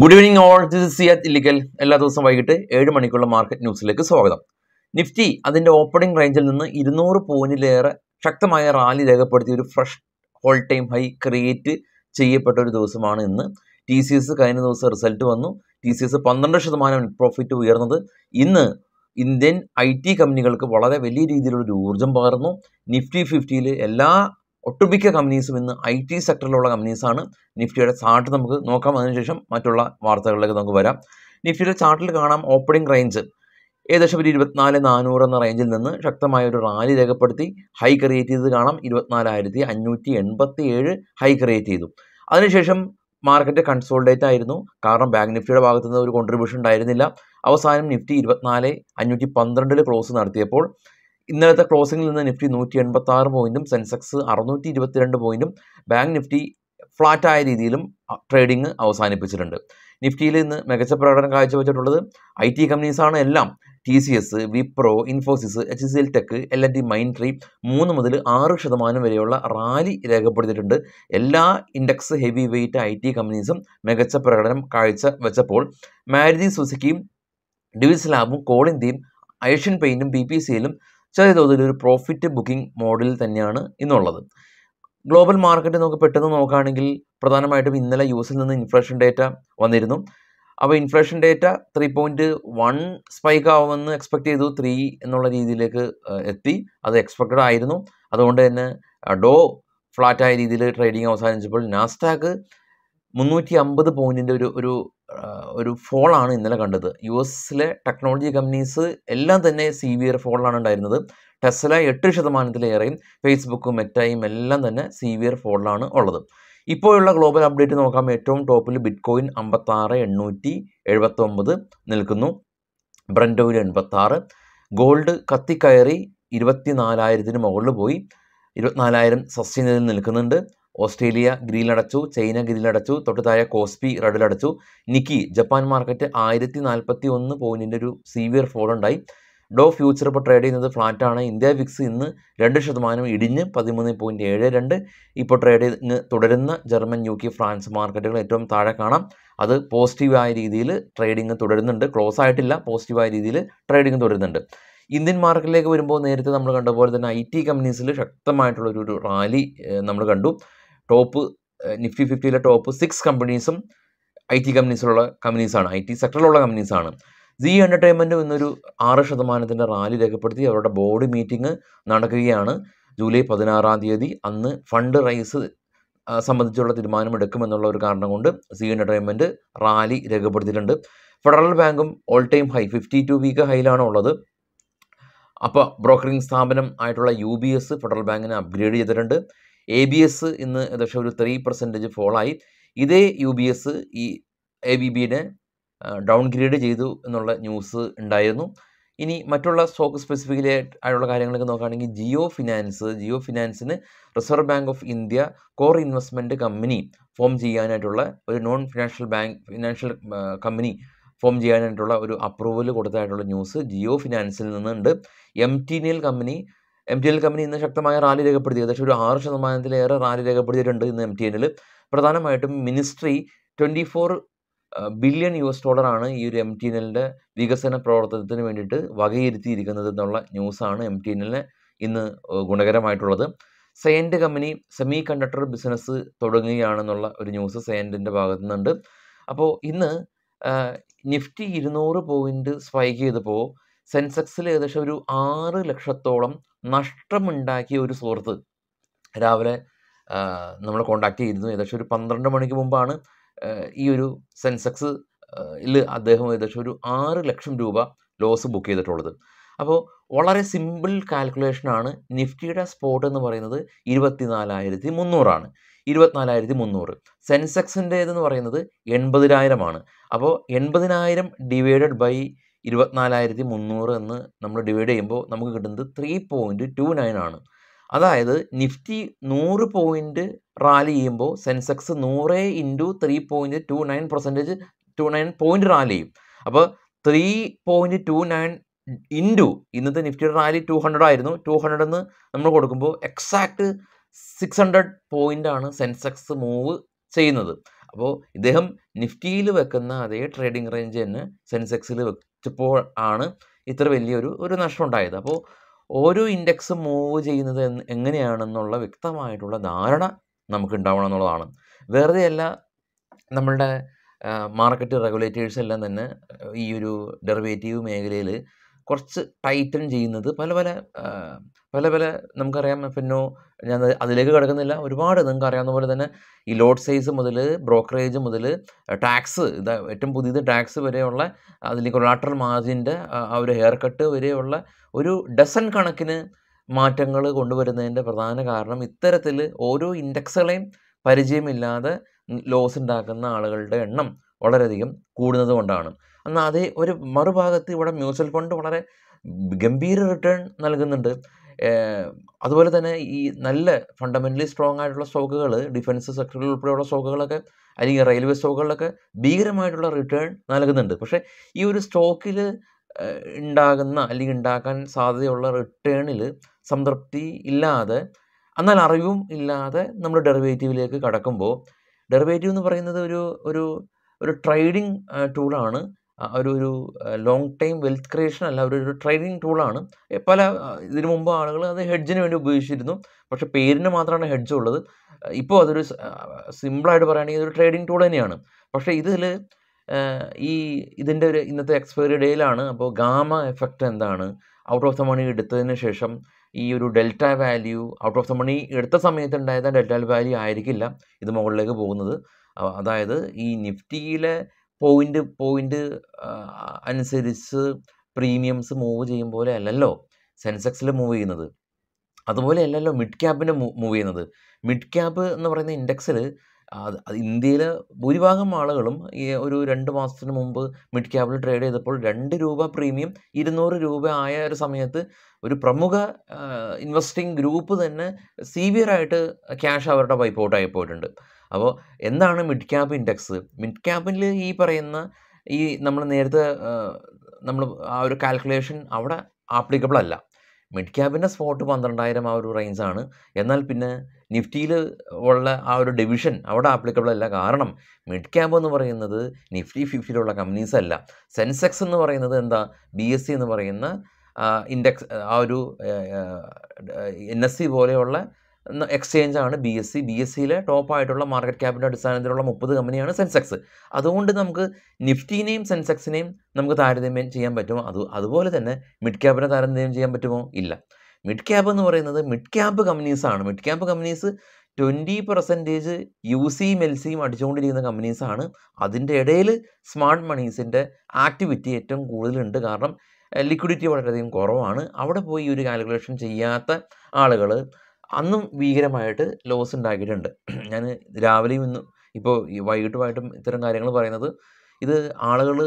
good evening all this Siyath Illikkal എല്ലാ ദിവസവും വൈകിട്ട് ഏഴ് മണിക്കുള്ള മാർക്കറ്റ് ന്യൂസിലേക്ക് സ്വാഗതം നിഫ്റ്റി അതിൻ്റെ ഓപ്പണിംഗ് റേഞ്ചിൽ നിന്ന് ഇരുന്നൂറ് പോയിന്റിലേറെ ശക്തമായ റാലി രേഖപ്പെടുത്തിയ ഒരു fresh all time high create ചെയ്യപ്പെട്ട ഒരു ദിവസമാണ് ഇന്ന് ടി സി എസ് കഴിഞ്ഞ ദിവസം റിസൾട്ട് വന്നു ടി സി എസ് പന്ത്രണ്ട് ശതമാനം പ്രോഫിറ്റ് ഉയർന്നത് ഇന്ന് ഇന്ത്യൻ ഐ ടി കമ്പനികൾക്ക് വളരെ വലിയ രീതിയിലുള്ള ഒരു ഊർജ്ജം പകർന്നു നിഫ്റ്റി ഫിഫ്റ്റിയിൽ എല്ലാ ഒട്ടുമിക്ക കമ്പനീസും ഇന്ന് ഐ ടി സെക്ടറിലുള്ള കമ്പനീസാണ് നിഫ്റ്റിയുടെ ചാർട്ട് നമുക്ക് നോക്കാം അതിനുശേഷം മറ്റുള്ള വാർത്തകളിലേക്ക് നമുക്ക് വരാം നിഫ്റ്റിയുടെ ചാർട്ടിൽ കാണാം ഓപ്പണിംഗ് റേഞ്ച് ഏകദേശം ഒരു ഇരുപത്തിനാല് നാനൂറ് എന്ന റേഞ്ചിൽ നിന്ന് ശക്തമായ ഒരു റാലി രേഖപ്പെടുത്തി ഹൈ ക്രിയേറ്റ് ചെയ്ത് കാണാം ഇരുപത്തിനാലായിരത്തി അഞ്ഞൂറ്റി എൺപത്തി ഏഴ് ഹൈ ക്രിയേറ്റ് ചെയ്തു അതിനുശേഷം മാർക്കറ്റ് കൺസോൾഡേറ്റ് ആയിരുന്നു കാരണം ബാങ്ക് നിഫ്റ്റിയുടെ ഭാഗത്തുനിന്ന് ഒരു കോൺട്രിബ്യൂഷൻ ഉണ്ടായിരുന്നില്ല അവസാനം നിഫ്റ്റി ഇരുപത്തിനാല് അഞ്ഞൂറ്റി പന്ത്രണ്ടിൽ ക്ലോസ് നടത്തിയപ്പോൾ ഇന്നലത്തെ ക്ലോസിംഗിൽ നിന്ന് നിഫ്റ്റി നൂറ്റി എൺപത്തി ആറ് പോയിന്റും സെൻസെക്സ് അറുന്നൂറ്റി ഇരുപത്തിരണ്ട് പോയിന്റും ബാങ്ക് നിഫ്റ്റി ഫ്ലാറ്റായ രീതിയിലും ട്രേഡിംഗ് അവസാനിപ്പിച്ചിട്ടുണ്ട് നിഫ്റ്റിയിൽ ഇന്ന് മികച്ച പ്രകടനം കാഴ്ചവെച്ചിട്ടുള്ളത് ഐ ടി കമ്പനീസാണ് എല്ലാം T C S Wipro Infosys H C L tech L N mindtree മൂന്ന് മുതൽ ആറ് ശതമാനം വരെയുള്ള റാലി രേഖപ്പെടുത്തിയിട്ടുണ്ട് എല്ലാ index heavy weight I T കമ്പനീസും മികച്ച പ്രകടനം കാഴ്ച വെച്ചപ്പോൾ മാരുതി സുസുക്കിയും ഡിവിസ് ലാബും കോളിന്തിയും ഏഷ്യൻ പെയിൻറ്റും ബി പി സിയിലും ചെറിയ തോതിൽ ഒരു പ്രോഫിറ്റ് ബുക്കിംഗ് മോഡലിൽ തന്നെയാണ് ഇന്നുള്ളത് ഗ്ലോബൽ മാർക്കറ്റ് നമുക്ക് പെട്ടെന്ന് നോക്കുകയാണെങ്കിൽ പ്രധാനമായിട്ടും ഇന്നലെ യു എസിൽ നിന്ന് ഇൻഫ്ലേഷൻ ഡേറ്റ വന്നിരുന്നു അപ്പോൾ inflation data three point one spike ആവുമെന്ന് എക്സ്പെക്ട് ചെയ്തു ത്രീ എന്നുള്ള രീതിയിലേക്ക് എത്തി അത് എക്സ്പെക്റ്റഡ് ആയിരുന്നു അതുകൊണ്ട് തന്നെ ഡോ ഫ്ലാറ്റായ രീതിയിൽ ട്രേഡിംഗ് അവസാനിച്ചപ്പോൾ നാസ്റ്റാക്ക് മുന്നൂറ്റി അമ്പത് പോയിൻറ്റിൻ്റെ ഒരു ഒരു ഒരു ഫോളാണ് ഇന്നലെ കണ്ടത് യു എസിലെ ടെക്നോളജി കമ്പനീസ് എല്ലാം തന്നെ സിവിയർ ഫോളാണ് ഉണ്ടായിരുന്നത് ടെസ്ല എട്ട് ശതമാനത്തിലേറെയും ഫേസ്ബുക്കും മെറ്റയും എല്ലാം തന്നെ സിവിയർ ഫോളാണ് ഉള്ളത് ഇപ്പോഴുള്ള ഗ്ലോബൽ അപ്ഡേറ്റ് നോക്കാം ഏറ്റവും ടോപ്പിൽ ബിറ്റ്കോയിൻ അമ്പത്താറ് എണ്ണൂറ്റി എഴുപത്തൊമ്പത് നിൽക്കുന്നു ബ്രൻഡ് ഓയിൽ എൺപത്താറ് ഗോൾഡ് കത്തിക്കയറി ഇരുപത്തി നാലായിരത്തിന് മുകളിൽ പോയി ഇരുപത്തിനാലായിരം സസ്റ്റൈനതിൽ നിൽക്കുന്നുണ്ട് ഓസ്ട്രേലിയ ഗ്രീനിലടച്ചു ചൈന ഗ്രീനിലടച്ചു തൊട്ട് താഴെ കോസ്പി റെഡിലടച്ചു നിക്കി ജപ്പാൻ മാർക്കറ്റ് ആയിരത്തി നാൽപ്പത്തി ഒന്ന് പോയിന്റിൻ്റെ ഒരു സീവിയർ ഫോൾ ഉണ്ടായി ഡോ ഫ്യൂച്ചർ ഇപ്പോൾ ട്രേഡ് ചെയ്യുന്നത് ഫ്ലാറ്റാണ് ഇന്ത്യ വിക്സ് ഇന്ന് രണ്ട് ശതമാനം ഇടിഞ്ഞ് പതിമൂന്ന് പോയിൻറ്റ് ഏഴ് രണ്ട് ഇപ്പോൾ ട്രേഡ് ചെയ്ത് തുടരുന്ന ജർമ്മൻ യു കെ ഫ്രാൻസ് മാർക്കറ്റുകൾ ഏറ്റവും താഴെ കാണാം അത് പോസിറ്റീവായ രീതിയിൽ ട്രേഡിംഗ് തുടരുന്നുണ്ട് ക്ലോസ് ആയിട്ടില്ല പോസിറ്റീവായ രീതിയിൽ ട്രേഡിംഗ് തുടരുന്നുണ്ട് ഇന്ത്യൻ മാർക്കറ്റിലേക്ക് വരുമ്പോൾ നേരത്തെ നമ്മൾ കണ്ട പോലെ തന്നെ ഐ ടി കമ്പനീസിൽ ശക്തമായിട്ടുള്ളൊരു റാലി നമ്മൾ കണ്ടു ടോപ്പ് നിഫ്റ്റി ഫിഫ്റ്റിയിലെ ടോപ്പ് സിക്സ് കമ്പനീസും ഐ ടി കമ്പനീസിലുള്ള കമ്പനീസാണ് ഐ ടി സെക്ടറിലുള്ള കമ്പനീസാണ് ജി എൻ്റർടൈൻമെൻറ്റ് എന്നൊരു ആറ് ശതമാനത്തിൻ്റെ റാലി രേഖപ്പെടുത്തി അവരുടെ ബോർഡ് മീറ്റിംഗ് നടക്കുകയാണ് ജൂലൈ പതിനാറാം തീയതി അന്ന് ഫണ്ട് റൈസ് സംബന്ധിച്ചുള്ള തീരുമാനം എടുക്കുമെന്നുള്ള ഒരു കാരണം കൊണ്ട് സി എൻ്റർടൈൻമെൻറ്റ് റാലി രേഖപ്പെടുത്തിയിട്ടുണ്ട് ഫെഡറൽ ബാങ്കും all time high fifty two week ഹൈയിലാണ് ഉള്ളത് അപ്പോൾ ബ്രോക്കറിംഗ് സ്ഥാപനം ആയിട്ടുള്ള യു ബി എസ് ഫെഡറൽ ബാങ്കിനെ അപ്ഗ്രേഡ് ചെയ്തിട്ടുണ്ട് എ ബി എസ് ഇന്ന് ഏകദേശം ഒരു ത്രീ പെർസെൻറ്റേജ് ഫോളായി ഇതേ യു ബി എസ് ഈ എ ബി ബിയുടെ ഡൗൺ ഗ്രേഡ് ചെയ്തു എന്നുള്ള ന്യൂസ് ഉണ്ടായിരുന്നു ഇനി മറ്റുള്ള സ്റ്റോക്ക് സ്പെസിഫിക്കലി ആയിട്ടുള്ള കാര്യങ്ങളൊക്കെ നോക്കുകയാണെങ്കിൽ ജിയോ ഫിനാൻസ് ജിയോ ഫിനാൻസിന് reserve bank of India core investment company form ചെയ്യാനായിട്ടുള്ള ഒരു non financial bank financial company form ചെയ്യാനായിട്ടുള്ള ഒരു അപ്രൂവൽ കൊടുത്തതായിട്ടുള്ള ന്യൂസ് ജിയോ ഫിനാൻസിൽ നിന്നുണ്ട് M T N L company M T L company ഇന്ന് ശക്തമായ റാലി രേഖപ്പെടുത്തി ഏകദേശം ഒരു ആറ് ശതമാനത്തിലേറെ റാലി രേഖപ്പെടുത്തിയിട്ടുണ്ട് ഇന്ന് എം ടി എല്ലിൽ പ്രധാനമായിട്ടും ministry twenty four billion U S ഡോളറാണ് ഈ ഒരു എം ടി എൻ എല്ലിൻ്റെ വികസന പ്രവർത്തനത്തിന് വേണ്ടിയിട്ട് വകയിരുത്തിയിരിക്കുന്നത് എന്നുള്ള ന്യൂസാണ് എം ടി എൻ എല്ലിന് ഇന്ന് ഗുണകരമായിട്ടുള്ളത് Cyient company semiconductor business തുടങ്ങുകയാണെന്നുള്ള ഒരു ന്യൂസ് സെയൻറ്റിൻ്റെ ഭാഗത്തു നിന്നുണ്ട് അപ്പോൾ ഇന്ന് നിഫ്റ്റി ഇരുന്നൂറ് പോയിൻറ്റ് സ്പൈക്ക് ചെയ്തപ്പോൾ സെൻസെക്സിൽ ഏകദേശം ഒരു ആറ് ലക്ഷത്തോളം നഷ്ടമുണ്ടാക്കിയ ഒരു സുഹൃത്ത് രാവിലെ നമ്മൾ കോണ്ടാക്ട് ചെയ്തിരുന്നു ഏകദേശം ഒരു പന്ത്രണ്ട് മണിക്ക് മുമ്പാണ് ഈ ഒരു സെൻസെക്സ് അദ്ദേഹം ഏകദേശം ഒരു ആറ് ലക്ഷം രൂപ ലോസ് ബുക്ക് ചെയ്തിട്ടുള്ളത് അപ്പോൾ വളരെ സിമ്പിൾ കാൽക്കുലേഷനാണ് നിഫ്റ്റിയുടെ സ്പോട്ട് എന്ന് പറയുന്നത് ഇരുപത്തിനാലായിരത്തി മുന്നൂറാണ് ഇരുപത്തിനാലായിരത്തി മുന്നൂറ് സെൻസെക്സിൻ്റേതെന്ന് പറയുന്നത് എൺപതിനായിരമാണ് അപ്പോൾ എൺപതിനായിരം ഡിവൈഡഡ് ബൈ ഇരുപത്തിനാലായിരത്തി മുന്നൂറ് എന്ന് നമ്മൾ ഡിവൈഡ് ചെയ്യുമ്പോൾ നമുക്ക് കിട്ടുന്നത് ത്രീ പോയിൻറ്റ് ടു നയൻ ആണ് അതായത് നിഫ്റ്റി നൂറ് പോയിൻറ്റ് റാലി ചെയ്യുമ്പോൾ സെൻസെക്സ് നൂറ് into three point two nine percentage two nine point rally ചെയ്യും അപ്പോൾ three point two nine into ഇന്നത്തെ നിഫ്റ്റിയുടെ റാലി ടു ഹൺഡ്രഡ് ആയിരുന്നു ടു ഹൺഡ്രഡ് എന്ന് നമ്മൾ കൊടുക്കുമ്പോൾ എക്സാക്ട് സിക്സ് ഹൺഡ്രഡ് പോയിൻ്റാണ് സെൻസെക്സ് മൂവ് ചെയ്യുന്നത് അപ്പോൾ ഇദ്ദേഹം നിഫ്റ്റിയിൽ വെക്കുന്ന അതേ ട്രേഡിംഗ് റേഞ്ച് തന്നെ സെൻസെക്സിൽ വെക്കും പ്പോൾ ആണ് ഇത്ര വലിയൊരു ഒരു നഷ്ടം ഉണ്ടായത് അപ്പോൾ ഓരോ ഇൻഡെക്സ് മൂവ് ചെയ്യുന്നത് എങ്ങനെയാണെന്നുള്ള വ്യക്തമായിട്ടുള്ള ധാരണ നമുക്ക് ഉണ്ടാവണം എന്നുള്ളതാണ് വെറുതെ അല്ല നമ്മളുടെ മാർക്കറ്റ് റെഗുലേറ്റേഴ്സ് എല്ലാം തന്നെ ഈ ഒരു ഡെറിവേറ്റീവ് മേഖലയിൽ കുറച്ച് ടൈറ്റൺ ചെയ്യുന്നത് പല പല പല പല നമുക്കറിയാം പിന്നെ ഞാൻ അതിലേക്ക് കിടക്കുന്നില്ല ഒരുപാട് നിങ്ങൾക്ക് അറിയാവുന്ന പോലെ തന്നെ ഈ ലോഡ് സൈസ് മുതൽ ബ്രോക്കറേജ് മുതൽ ടാക്സ് ഇത് ഏറ്റവും പുതിയത് ടാക്സ് വരെയുള്ള അതിലേക്ക് കൊളാട്രൽ മാർജിൻ്റെ ആ ഒരു ഹെയർ കട്ട് വരെയുള്ള ഒരു ഡസൺ കണക്കിന് മാറ്റങ്ങൾ കൊണ്ടുവരുന്നതിൻ്റെ പ്രധാന കാരണം ഇത്തരത്തിൽ ഓരോ ഇൻഡെക്സുകളെയും പരിചയമില്ലാതെ ലോസ് ഉണ്ടാക്കുന്ന ആളുകളുടെ എണ്ണം വളരെയധികം കൂടുന്നത് കൊണ്ടാണ് എന്നാൽ അതേ ഒരു മറുഭാഗത്ത് ഇവിടെ മ്യൂച്വൽ ഫണ്ട് വളരെ ഗംഭീര റിട്ടേൺ നൽകുന്നുണ്ട് അതുപോലെ തന്നെ ഈ നല്ല ഫണ്ടമെൻ്റലി സ്ട്രോങ് ആയിട്ടുള്ള സ്റ്റോക്കുകൾ ഡിഫൻസ് സെക്ടറിൽ ഉൾപ്പെടെയുള്ള സ്റ്റോക്കുകളൊക്കെ അല്ലെങ്കിൽ റെയിൽവേ സ്റ്റോക്കുകളിലൊക്കെ ഭീകരമായിട്ടുള്ള റിട്ടേൺ നൽകുന്നുണ്ട് പക്ഷേ ഈ ഒരു സ്റ്റോക്കിൽ ഉണ്ടാകുന്ന അല്ലെങ്കിൽ ഉണ്ടാക്കാൻ സാധ്യതയുള്ള റിട്ടേണിൽ സംതൃപ്തി ഇല്ലാതെ എന്നാൽ അറിവും ഇല്ലാതെ നമ്മൾ ഡെറിവേറ്റീവിലേക്ക് കടക്കുമ്പോൾ ഡെറിവേറ്റീവ് എന്ന് പറയുന്നത് ഒരു ഒരു ഒരു ട്രേഡിംഗ് ടൂളാണ് ഒരു ഒരു ലോങ് ടൈം വെൽത്ത് ക്രിയേഷൻ അല്ല ഒരു ഒരു ട്രേഡിംഗ് ടൂളാണ് പല ഇതിനു മുമ്പ് ആളുകൾ അത് ഹെഡ്ജിന് വേണ്ടി ഉപയോഗിച്ചിരുന്നു പക്ഷേ പേരിന് മാത്രമാണ് ഹെഡ്ജ് ഉള്ളത് ഇപ്പോൾ അതൊരു സിമ്പിളായിട്ട് പറയുകയാണെങ്കിൽ ഇതൊരു ട്രേഡിംഗ് ടൂൾ തന്നെയാണ് പക്ഷേ ഇതിൽ ഈ ഇതിൻ്റെ ഒരു ഇന്നത്തെ എക്സ്പയറി ഡേയിലാണ് അപ്പോൾ ഗാമ എഫക്റ്റ് എന്താണ് ഔട്ട് ഓഫ് ദ മണി എടുത്തതിന് ശേഷം ഈ ഒരു delta value out of the money എടുത്ത സമയത്ത് ഉണ്ടായത് ഡെൽറ്റ വാല്യൂ ആയിരിക്കില്ല ഇത് മുകളിലേക്ക് പോകുന്നത് അതായത് ഈ നിഫ്റ്റിയിലെ പോയിന്റ് പോയിന്റ് അനുസരിച്ച് പ്രീമിയംസ് മൂവ് ചെയ്യും പോലെ അല്ലല്ലോ സെൻസെക്സിൽ മൂവ് ചെയ്യുന്നത് അതുപോലെ അല്ലല്ലോ മിഡ് ക്യാപ്പിൻ്റെ മൂവ് ചെയ്യുന്നത് മിഡ് ക്യാപ്പ് എന്ന് പറയുന്ന ഇൻഡെക്സിൽ ഇന്ത്യയിലെ ഭൂരിഭാഗം ആളുകളും ഈ ഒരു രണ്ട് മാസത്തിന് മുമ്പ് മിഡ് ക്യാപ്പിൽ ട്രേഡ് ചെയ്തപ്പോൾ രണ്ട് രൂപ പ്രീമിയം ഇരുന്നൂറ് രൂപ ആയ ഒരു സമയത്ത് ഒരു പ്രമുഖ ഇൻവെസ്റ്റിംഗ് ഗ്രൂപ്പ് തന്നെ സീവിയറായിട്ട് ക്യാഷ് അവരുടെ പൈപ്പ് ഔട്ടായി പോയിട്ടുണ്ട് അപ്പോൾ എന്താണ് മിഡ് ക്യാപ് ഇൻഡെക്സ് മിഡ് ക്യാപിൽ ഈ പറയുന്ന ഈ നമ്മൾ നേരത്തെ നമ്മൾ ആ ഒരു കാൽക്കുലേഷൻ അവിടെ ആപ്ലിക്കബിൾ അല്ല മിഡ് ക്യാപിൻ്റെ സ്പോട്ട് പന്ത്രണ്ടായിരം ആ ഒരു റേഞ്ചാണ് എന്നാൽ പിന്നെ നിഫ്റ്റിയിൽ ഉള്ള ആ ഒരു ഡിവിഷൻ അവിടെ ആപ്ലിക്കബിൾ അല്ല കാരണം മിഡ് ക്യാപ് എന്ന് പറയുന്നത് നിഫ്റ്റി ഫിഫ്റ്റിയിലുള്ള കമ്പനീസ് അല്ല സെൻസെക്സ് എന്ന് പറയുന്നത് എന്താ ബി എസ് സി എന്ന് പറയുന്ന ഇൻഡെക്സ് ആ ഒരു എൻ എസ് സി പോലെയുള്ള ആണ് B S C B S സിയിലെ ടോപ്പായിട്ടുള്ള മാർക്കറ്റ് ക്യാപിൻ്റെ അടിസ്ഥാനത്തിലുള്ള മുപ്പത് കമ്പനിയാണ് സെൻസെക്സ് അതുകൊണ്ട് നമുക്ക് നിഫ്റ്റിനെയും സെൻസെക്സിനെയും നമുക്ക് താരതമ്യം ചെയ്യാൻ പറ്റുമോ അത് അതുപോലെ തന്നെ മിഡ് ക്യാപിനെ താരതമ്യം ചെയ്യാൻ പറ്റുമോ ഇല്ല മിഡ് ക്യാബ് എന്ന് പറയുന്നത് മിഡ് ക്യാബ് കമ്പനീസാണ് mid cap companies twenty percentage U സിയും എൽ സിയും അടിച്ചുകൊണ്ടിരിക്കുന്ന കമ്പനീസാണ് അതിൻ്റെ ഇടയിൽ സ്മാർട്ട് മണീസിൻ്റെ ആക്ടിവിറ്റി ഏറ്റവും കൂടുതലുണ്ട് കാരണം ലിക്വിഡിറ്റി വളരെയധികം കുറവാണ് അവിടെ പോയി ഈ ഒരു കാൽക്കുലേഷൻ ചെയ്യാത്ത ആളുകൾ അന്നും ഭീകരമായിട്ട് ലോസ് ഉണ്ടാക്കിയിട്ടുണ്ട് ഞാൻ രാവിലെയും ഇന്നും ഇപ്പോൾ വൈകിട്ടുമായിട്ടും ഇത്തരം കാര്യങ്ങൾ പറയുന്നത് ഇത് ആളുകൾ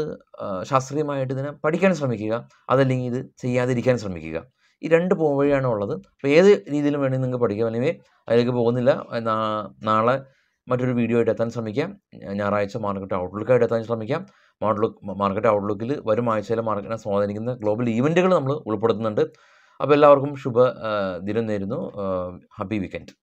ശാസ്ത്രീയമായിട്ട് ഇതിനെ പഠിക്കാൻ ശ്രമിക്കുക അതല്ലെങ്കിൽ ഇത് ചെയ്യാതിരിക്കാൻ ശ്രമിക്കുക ഈ രണ്ട് പോവഴിയാണ് ഉള്ളത് അപ്പോൾ ഏത് രീതിയിലും വേണമെങ്കിൽ നിങ്ങൾക്ക് പഠിക്കാം അല്ലെങ്കിൽ അതിലേക്ക് പോകുന്നില്ല നാളെ മറ്റൊരു വീഡിയോ ആയിട്ട് എത്താൻ ശ്രമിക്കാം ഞായറാഴ്ച മാർക്കറ്റ് ഔട്ട്ലുക്കായിട്ട് എത്താൻ ശ്രമിക്കാം മാർക്കറ്റ് ഔട്ട്ലുക്കിൽ വരും ആഴ്ചയിലെ മാർക്കറ്റിനെ സ്വാധീനിക്കുന്ന ഗ്ലോബൽ ഈവൻറ്റുകൾ നമ്മൾ ഉൾപ്പെടുത്തുന്നുണ്ട് അപ്പോൾ എല്ലാവർക്കും ശുഭ ദിനം നേരുന്നു ഹാപ്പി വീക്കെൻഡ്